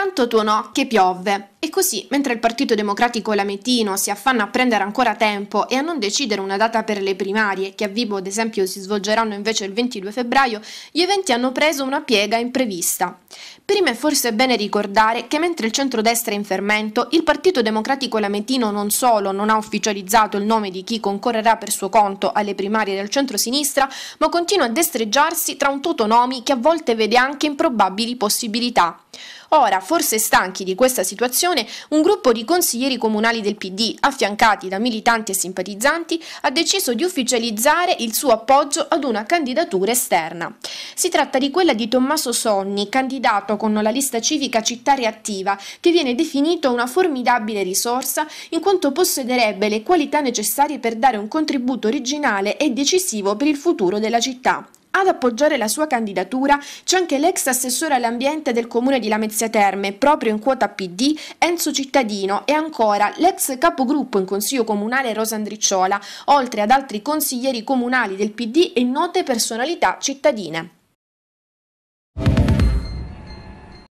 Tanto tuonò che piovve. E così, mentre il Partito Democratico Lametino si affanna a prendere ancora tempo e a non decidere una data per le primarie, che a Vibo ad esempio si svolgeranno invece il 22 febbraio, gli eventi hanno preso una piega imprevista. Prima è forse bene ricordare che mentre il centrodestra è in fermento, il Partito Democratico Lametino non solo non ha ufficializzato il nome di chi concorrerà per suo conto alle primarie del centro-sinistra, ma continua a destreggiarsi tra un toto nomi che a volte vede anche improbabili possibilità. Ora, forse stanchi di questa situazione, un gruppo di consiglieri comunali del PD, affiancati da militanti e simpatizzanti, ha deciso di ufficializzare il suo appoggio ad una candidatura esterna. Si tratta di quella di Tommaso Sonni, candidato con la lista civica Città Reattiva, che viene definito una formidabile risorsa in quanto possederebbe le qualità necessarie per dare un contributo originale e decisivo per il futuro della città. Ad appoggiare la sua candidatura c'è anche l'ex assessore all'ambiente del comune di Lamezia Terme, proprio in quota PD, Enzo Cittadino e ancora l'ex capogruppo in consiglio comunale Rosa Andricciola, oltre ad altri consiglieri comunali del PD e note personalità cittadine.